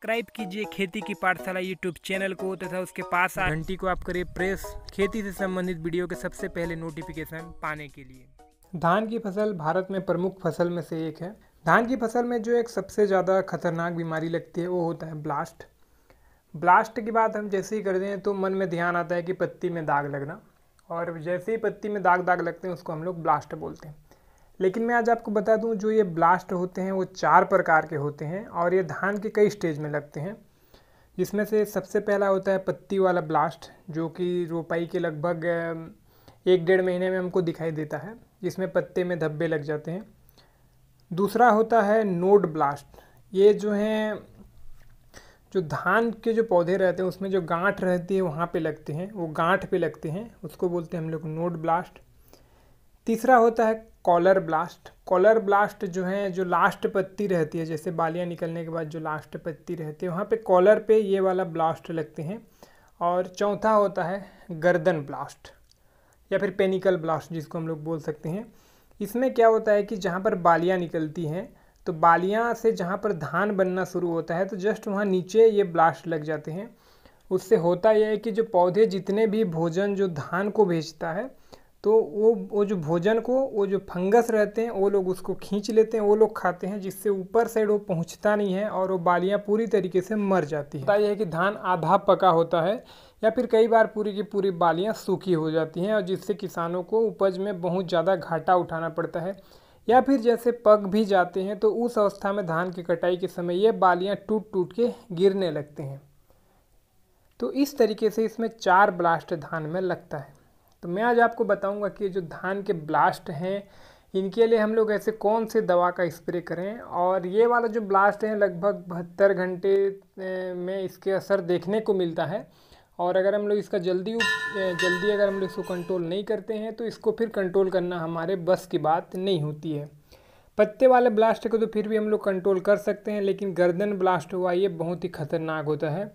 subscribe कीजिए खेती की पाठशाला यूट्यूब चैनल को तथा उसके पास घंटी को आप करें प्रेस खेती से संबंधित वीडियो के सबसे पहले नोटिफिकेशन पाने के लिए धान की फसल भारत में प्रमुख फसल में से एक है धान की फसल में जो एक सबसे ज़्यादा खतरनाक बीमारी लगती है वो होता है ब्लास्ट ब्लास्ट की बात हम जैसे ही करते हैं तो मन में ध्यान आता है कि पत्ती में दाग लगना और जैसे ही पत्ती में दाग दाग लगते हैं उसको हम लोग ब्लास्ट बोलते हैं लेकिन मैं आज आपको बता दूं जो ये ब्लास्ट होते हैं वो चार प्रकार के होते हैं और ये धान के कई स्टेज में लगते हैं जिसमें से सबसे पहला होता है पत्ती वाला ब्लास्ट जो कि रोपाई के लगभग एक डेढ़ महीने में हमको दिखाई देता है जिसमें पत्ते में धब्बे लग जाते हैं दूसरा होता है नोड ब्लास्ट ये जो हैं जो धान के जो पौधे रहते हैं उसमें जो गांठ रहती है वहाँ पे लगते हैं वो गांठ पे लगते हैं उसको बोलते हैं हम लोग नोड ब्लास्ट तीसरा होता है कॉलर ब्लास्ट कॉलर ब्लास्ट जो है जो लास्ट पत्ती रहती है जैसे बालियाँ निकलने के बाद जो लास्ट पत्ती रहती है वहाँ पे कॉलर पे ये वाला ब्लास्ट लगते हैं और चौथा होता है गर्दन ब्लास्ट या फिर पेनिकल ब्लास्ट जिसको हम लोग बोल सकते हैं इसमें क्या होता है कि जहाँ पर बालियाँ निकलती हैं तो बालियाँ से जहाँ पर धान बनना शुरू होता है तो जस्ट वहाँ नीचे ये ब्लास्ट लग जाते हैं उससे होता यह है कि जो पौधे जितने भी भोजन जो धान को भेजता है तो वो वो जो भोजन को वो जो फंगस रहते हैं वो लोग उसको खींच लेते हैं वो लोग खाते हैं जिससे ऊपर साइड वो पहुंचता नहीं है और वो बालियां पूरी तरीके से मर जाती है कि धान आधा पका होता है या फिर कई बार पूरी की पूरी बालियां सूखी हो जाती हैं और जिससे किसानों को उपज में बहुत ज़्यादा घाटा उठाना पड़ता है या फिर जैसे पक भी जाते हैं तो उस अवस्था में धान की कटाई के समय ये बालियाँ टूट टूट के गिरने लगते हैं तो इस तरीके से इसमें चार ब्लास्ट धान में लगता है तो मैं आज आपको बताऊंगा कि जो धान के ब्लास्ट हैं इनके लिए हम लोग ऐसे कौन से दवा का स्प्रे करें और ये वाला जो ब्लास्ट है लगभग बहत्तर घंटे में इसके असर देखने को मिलता है और अगर हम लोग इसका जल्दी जल्दी अगर हम लोग इसको कंट्रोल नहीं करते हैं तो इसको फिर कंट्रोल करना हमारे बस की बात नहीं होती है पत्ते वाले ब्लास्ट को तो फिर भी हम लोग कंट्रोल कर सकते हैं लेकिन गर्दन ब्लास्ट हुआ ये बहुत ही खतरनाक होता है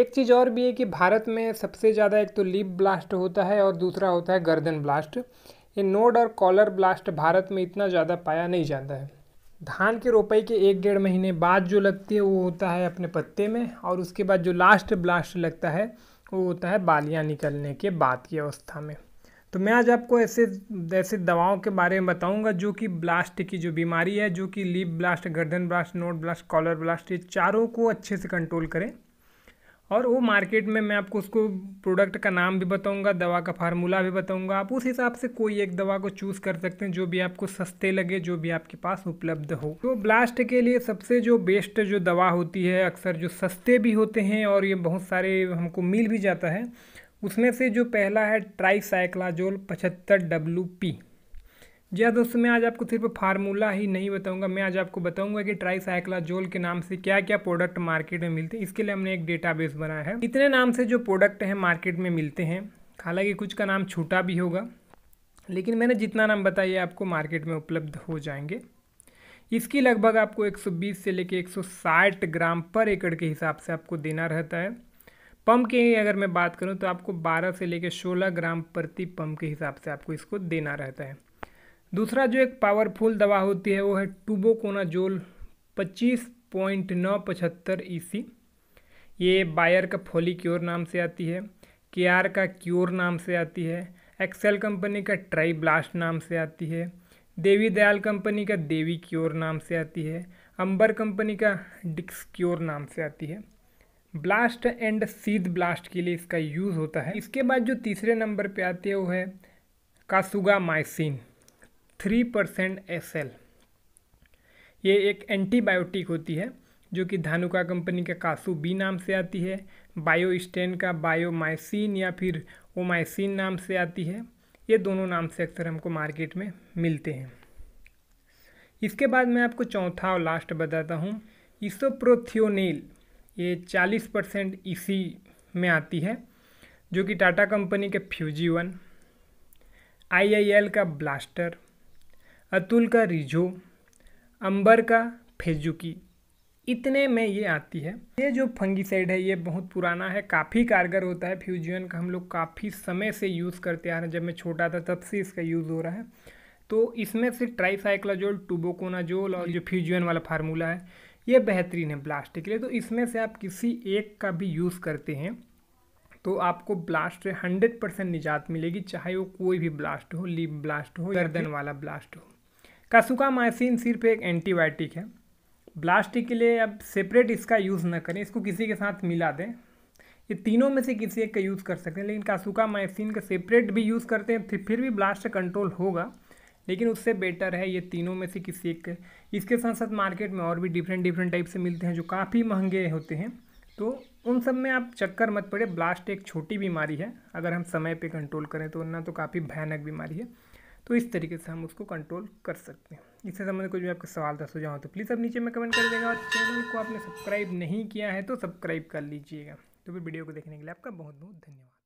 एक चीज़ और भी है कि भारत में सबसे ज़्यादा एक तो लिप ब्लास्ट होता है और दूसरा होता है गर्दन ब्लास्ट ये नोड और कॉलर ब्लास्ट भारत में इतना ज़्यादा पाया नहीं जाता है धान के रोपाई के एक डेढ़ महीने बाद जो लगती है वो होता है अपने पत्ते में और उसके बाद जो लास्ट ब्लास्ट लगता है वो होता है बालियाँ निकलने के बाद की अवस्था में तो मैं आज आपको ऐसे ऐसे दवाओं के बारे में बताऊंगा जो कि ब्लास्ट की जो बीमारी है जो कि लीप ब्लास्ट गर्दन blast node blast collar blast ये चारों को अच्छे से कंट्रोल करें और वो मार्केट में मैं आपको उसको प्रोडक्ट का नाम भी बताऊंगा दवा का फार्मूला भी बताऊंगा आप उस हिसाब से कोई एक दवा को चूज़ कर सकते हैं जो भी आपको सस्ते लगे जो भी आपके पास उपलब्ध हो तो ब्लास्ट के लिए सबसे जो बेस्ट जो दवा होती है अक्सर जो सस्ते भी होते हैं और ये बहुत सारे हमको मिल भी जाता है उसमें से जो पहला है ट्राईसाइक्लाजोल पचहत्तर डब्लू पी जी हाँ दोस्तों मैं आज आपको सिर्फ फार्मूला ही नहीं बताऊंगा मैं आज आपको बताऊंगा कि ट्राई साइक्लाजोल के नाम से क्या क्या प्रोडक्ट मार्केट में मिलते हैं इसके लिए हमने एक डेटाबेस बनाया है इतने नाम से जो प्रोडक्ट हैं मार्केट में मिलते हैं हालांकि कुछ का नाम छूटा भी होगा लेकिन मैंने जितना नाम बताया आपको मार्केट में उपलब्ध हो जाएंगे इसकी लगभग आपको एक से लेकर एक ग्राम पर एकड़ के हिसाब से आपको देना रहता है पम्प के अगर मैं बात करूँ तो आपको बारह से लेकर सोलह ग्राम प्रति पम्प के हिसाब से आपको इसको देना रहता है दूसरा जो एक पावरफुल दवा होती है वो है टूबोकोनाजोल पच्चीस पॉइंट नौ पचहत्तर ई e ये बायर का फोलिक्योर नाम से आती है के आर का क्योर नाम से आती है एक्सेल कंपनी का ट्राई ब्लास्ट नाम से आती है देवी दयाल कंपनी का देवी क्योर नाम से आती है अंबर कंपनी का डिक्स क्योर नाम से आती है ब्लास्ट एंड सीध ब्लास्ट के लिए इसका यूज़ होता है इसके बाद जो तीसरे नंबर पे आती है वो है kasugamycin three percent S L ये एक एंटीबायोटिक होती है जो कि धानुका कंपनी का कासू बी नाम से आती है बायो स्टेन का बायोमाइसिन या फिर ओमाइसिन नाम से आती है ये दोनों नाम से अक्सर हमको मार्केट में मिलते हैं इसके बाद मैं आपको चौथा और लास्ट बताता हूँ इसोप्रोथियोनेल ये 40 परसेंट इसी में आती है जो कि टाटा कंपनी के फ्यूजी वन आई का ब्लास्टर अतुल का रिझो अंबर का फेजुकी इतने में ये आती है ये जो फंगीसाइड है ये बहुत पुराना है काफ़ी कारगर होता है फ्यूजियन का हम लोग काफ़ी समय से यूज़ करते आ रहे हैं जब मैं छोटा था तब से इसका यूज़ हो रहा है तो इसमें से ट्राईसाइक्लाजोल टूबोकोनाजोल और जो फ्यूजियन वाला फार्मूला है ये बेहतरीन है ब्लास्ट के लिए तो इसमें से आप किसी एक का भी यूज़ करते हैं तो आपको ब्लास्ट से हंड्रेड परसेंट निजात मिलेगी चाहे वो कोई भी ब्लास्ट हो लिप ब्लास्ट हो गर्दन वाला ब्लास्ट हो कासुकामाइसिन सिर्फ एक एंटीबायोटिक है ब्लास्टिक के लिए अब सेपरेट इसका यूज़ ना करें इसको किसी के साथ मिला दें ये तीनों में से किसी एक का यूज़ कर सकते हैं लेकिन कासुकामाइसिन का सेपरेट भी यूज़ करते हैं फिर भी ब्लास्ट कंट्रोल होगा लेकिन उससे बेटर है ये तीनों में से किसी एक के इसके साथ साथ मार्केट में और भी डिफरेंट डिफरेंट टाइप से मिलते हैं जो काफ़ी महंगे होते हैं तो उन सब में आप चक्कर मत पड़े ब्लास्ट एक छोटी बीमारी है अगर हम समय पे कंट्रोल करें तो वरना तो काफ़ी भयानक बीमारी है तो इस तरीके से हम उसको कंट्रोल कर सकते हैं इससे संबंधित कुछ भी आपका सवाल था सुझाव तो प्लीज़ आप नीचे में कमेंट कर देगा और चैनल को आपने सब्सक्राइब नहीं किया है तो सब्सक्राइब कर लीजिएगा तो फिर वीडियो को देखने के लिए आपका बहुत बहुत धन्यवाद